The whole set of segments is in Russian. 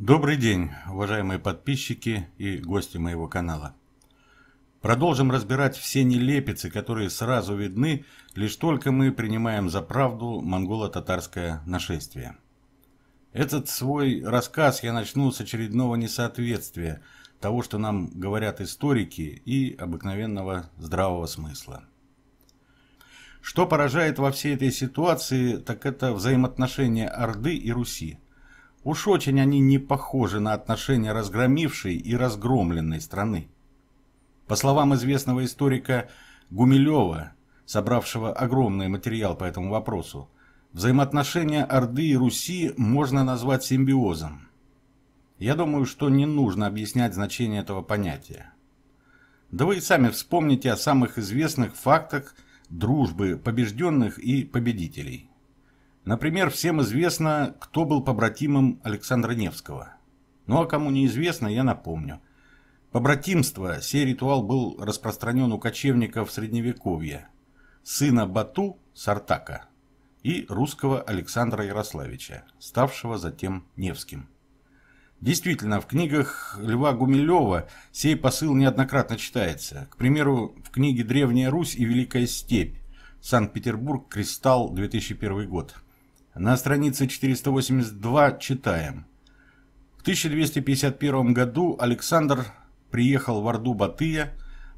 Добрый день, уважаемые подписчики и гости моего канала. Продолжим разбирать все нелепицы, которые сразу видны, лишь только мы принимаем за правду монголо-татарское нашествие. Этот свой рассказ я начну с очередного несоответствия того, что нам говорят историки, и обыкновенного здравого смысла. Что поражает во всей этой ситуации, так это взаимоотношения Орды и Руси – Уж очень они не похожи на отношения разгромившей и разгромленной страны. По словам известного историка Гумилева, собравшего огромный материал по этому вопросу, взаимоотношения Орды и Руси можно назвать симбиозом. Я думаю, что не нужно объяснять значение этого понятия. Да вы и сами вспомните о самых известных фактах дружбы побежденных и победителей. Например, всем известно, кто был побратимом Александра Невского. Ну а кому неизвестно, я напомню. Побратимство, сей ритуал был распространен у кочевников Средневековья, сына Бату Сартака и русского Александра Ярославича, ставшего затем Невским. Действительно, в книгах Льва Гумилева сей посыл неоднократно читается. К примеру, в книге «Древняя Русь и Великая степь» Санкт-Петербург, Кристалл, 2001 год. На странице 482 читаем. В 1251 году Александр приехал в Орду Батыя,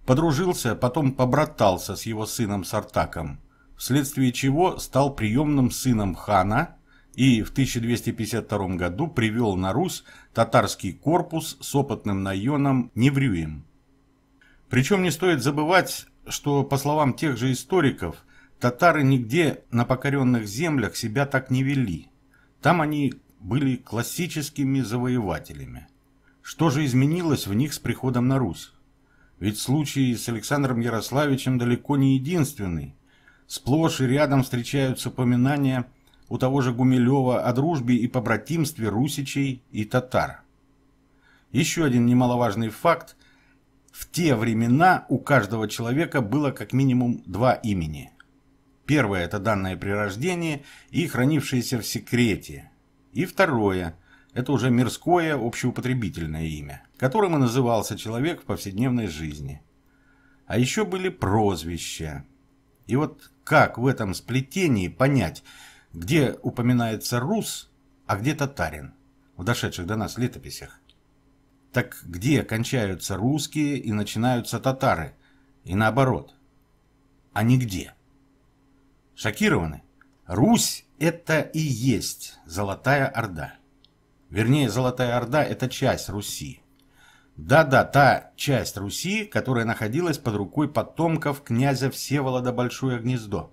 подружился, потом побратался с его сыном Сартаком, вследствие чего стал приемным сыном хана и в 1252 году привел на Русь татарский корпус с опытным наеном Неврюем. Причем не стоит забывать, что, по словам тех же историков, Татары нигде на покоренных землях себя так не вели. Там они были классическими завоевателями. Что же изменилось в них с приходом на Русь? Ведь случай с Александром Ярославичем далеко не единственный. Сплошь и рядом встречаются упоминания у того же Гумилева о дружбе и побратимстве русичей и татар. Еще один немаловажный факт. В те времена у каждого человека было как минимум два имени – Первое – это данное при рождении и хранившееся в секрете. И второе – это уже мирское общеупотребительное имя, которым и назывался человек в повседневной жизни. А еще были прозвища. И вот как в этом сплетении понять, где упоминается рус, а где татарин в дошедших до нас летописях? Так где кончаются русские и начинаются татары? И наоборот. А нигде. Шокированы. Русь – это и есть Золотая Орда. Вернее, Золотая Орда – это часть Руси. Да-да, та часть Руси, которая находилась под рукой потомков князя Всеволода Большое Гнездо.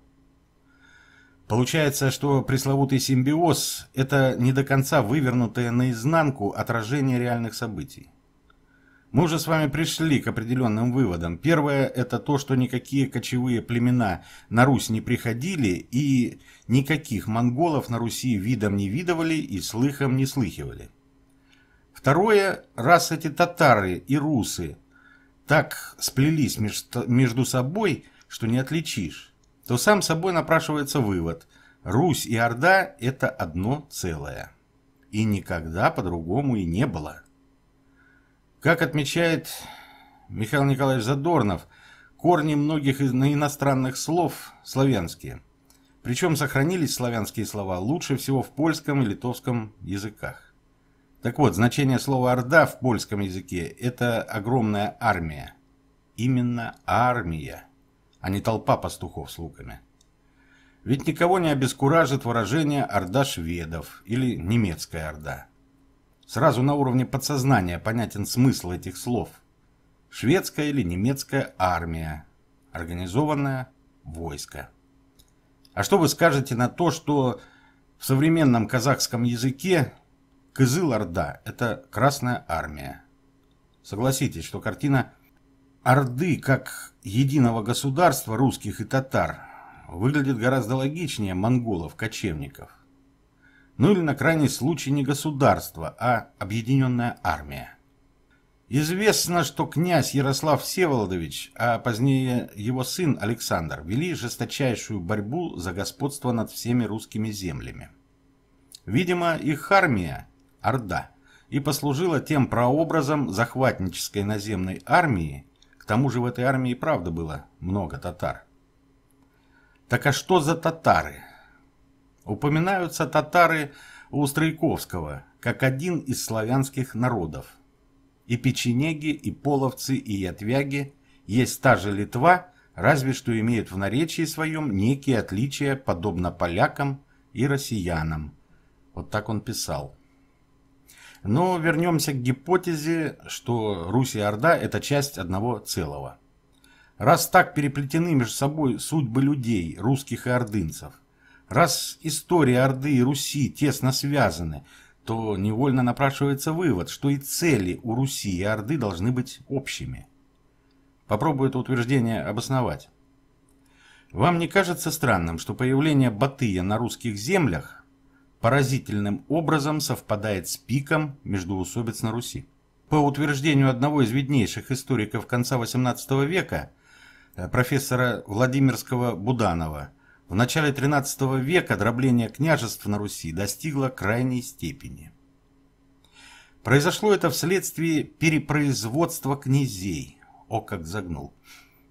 Получается, что пресловутый симбиоз – это не до конца вывернутое наизнанку отражение реальных событий. Мы уже с вами пришли к определенным выводам. Первое – это то, что никакие кочевые племена на Русь не приходили и никаких монголов на Руси видом не видовали и слыхом не слыхивали. Второе – раз эти татары и русы так сплелись между собой, что не отличишь, то сам собой напрашивается вывод – Русь и Орда – это одно целое. И никогда по-другому и не было. Как отмечает Михаил Николаевич Задорнов, корни многих иностранных слов славянские. Причем сохранились славянские слова лучше всего в польском и литовском языках. Так вот, значение слова «орда» в польском языке – это огромная армия. Именно армия, а не толпа пастухов с луками. Ведь никого не обескуражит выражение «орда шведов» или «немецкая орда». Сразу на уровне подсознания понятен смысл этих слов. Шведская или немецкая армия, организованное войско. А что вы скажете на то, что в современном казахском языке Кызыл-Орда – это Красная Армия? Согласитесь, что картина Орды как единого государства русских и татар выглядит гораздо логичнее монголов-кочевников ну или на крайний случай не государство, а объединенная армия. Известно, что князь Ярослав Всеволодович, а позднее его сын Александр, вели жесточайшую борьбу за господство над всеми русскими землями. Видимо, их армия, Орда, и послужила тем прообразом захватнической наземной армии, к тому же в этой армии правда было много татар. Так а что за татары? Упоминаются татары у Стройковского, как один из славянских народов. И печенеги, и половцы, и ятвяги, есть та же Литва, разве что имеют в наречии своем некие отличия, подобно полякам и россиянам. Вот так он писал. Но вернемся к гипотезе, что Русь и Орда – это часть одного целого. Раз так переплетены между собой судьбы людей, русских и ордынцев, Раз история Орды и Руси тесно связаны, то невольно напрашивается вывод, что и цели у Руси и Орды должны быть общими. Попробую это утверждение обосновать. Вам не кажется странным, что появление Батыя на русских землях поразительным образом совпадает с пиком междуусобиц на Руси? По утверждению одного из виднейших историков конца XVIII века, э, профессора Владимирского Буданова – в начале XIII века дробление княжеств на Руси достигло крайней степени. Произошло это вследствие перепроизводства князей. О, как загнул.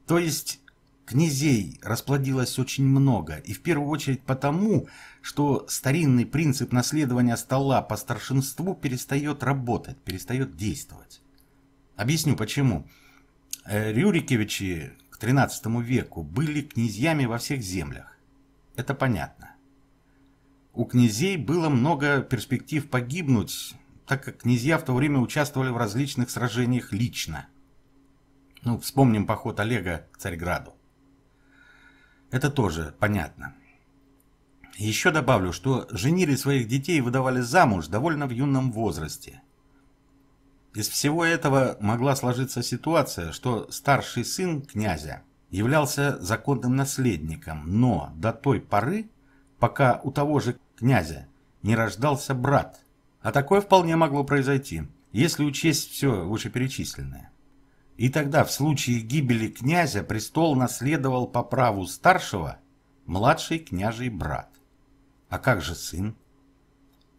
То есть князей расплодилось очень много, и в первую очередь потому, что старинный принцип наследования стола по старшинству перестает работать, перестает действовать. Объясню почему. Э, Рюриковичи к XIII веку были князьями во всех землях это понятно. У князей было много перспектив погибнуть, так как князья в то время участвовали в различных сражениях лично. Ну, вспомним поход Олега к Царьграду. Это тоже понятно. Еще добавлю, что женили своих детей выдавали замуж довольно в юном возрасте. Из всего этого могла сложиться ситуация, что старший сын князя – являлся законным наследником, но до той поры, пока у того же князя не рождался брат. А такое вполне могло произойти, если учесть все вышеперечисленное. И тогда в случае гибели князя престол наследовал по праву старшего младший княжий брат. А как же сын?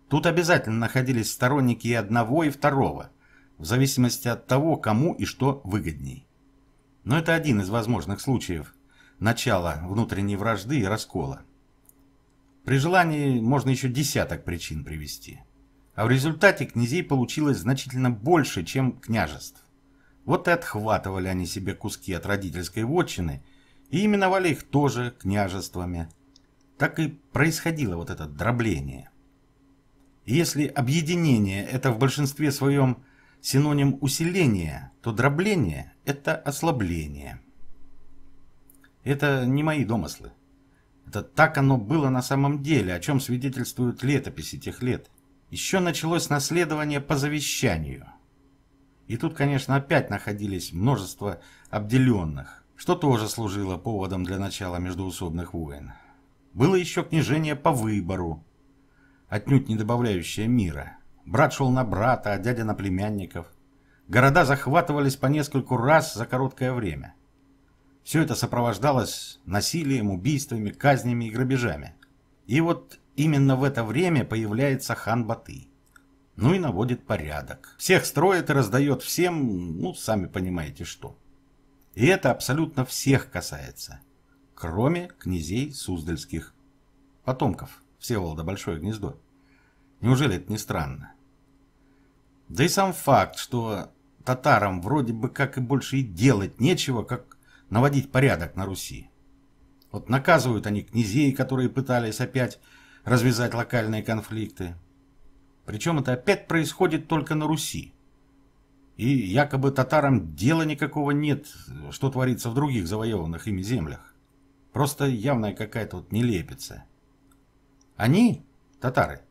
Тут обязательно находились сторонники и одного, и второго, в зависимости от того, кому и что выгодней. Но это один из возможных случаев начала внутренней вражды и раскола. При желании можно еще десяток причин привести. А в результате князей получилось значительно больше, чем княжеств. Вот и отхватывали они себе куски от родительской вотчины и именовали их тоже княжествами. Так и происходило вот это дробление. И если объединение это в большинстве своем синоним усиления, то дробление – это ослабление. Это не мои домыслы. Это так оно было на самом деле, о чем свидетельствуют летописи тех лет. Еще началось наследование по завещанию. И тут, конечно, опять находились множество обделенных, что тоже служило поводом для начала междуусобных войн. Было еще княжение по выбору, отнюдь не добавляющее мира – Брат шел на брата, а дядя на племянников. Города захватывались по нескольку раз за короткое время. Все это сопровождалось насилием, убийствами, казнями и грабежами. И вот именно в это время появляется хан Баты. Ну и наводит порядок. Всех строит и раздает всем, ну, сами понимаете что. И это абсолютно всех касается, кроме князей Суздальских, потомков Всеволода Большое Гнездо. Неужели это не странно? Да и сам факт, что татарам вроде бы как и больше и делать нечего, как наводить порядок на Руси. Вот наказывают они князей, которые пытались опять развязать локальные конфликты. Причем это опять происходит только на Руси. И якобы татарам дела никакого нет, что творится в других завоеванных ими землях. Просто явная какая-то вот нелепица. Они, татары,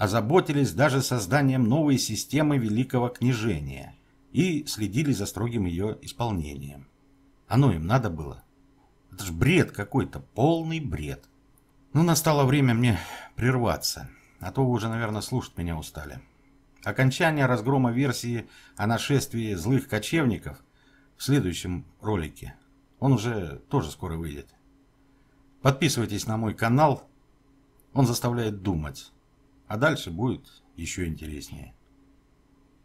озаботились даже созданием новой системы Великого Княжения и следили за строгим ее исполнением. Оно им надо было. Это ж бред какой-то, полный бред. Ну, настало время мне прерваться, а то вы уже, наверное, слушать меня устали. Окончание разгрома версии о нашествии злых кочевников в следующем ролике. Он уже тоже скоро выйдет. Подписывайтесь на мой канал, он заставляет думать. А дальше будет еще интереснее.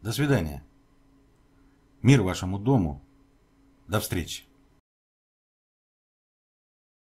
До свидания. Мир вашему дому. До встречи.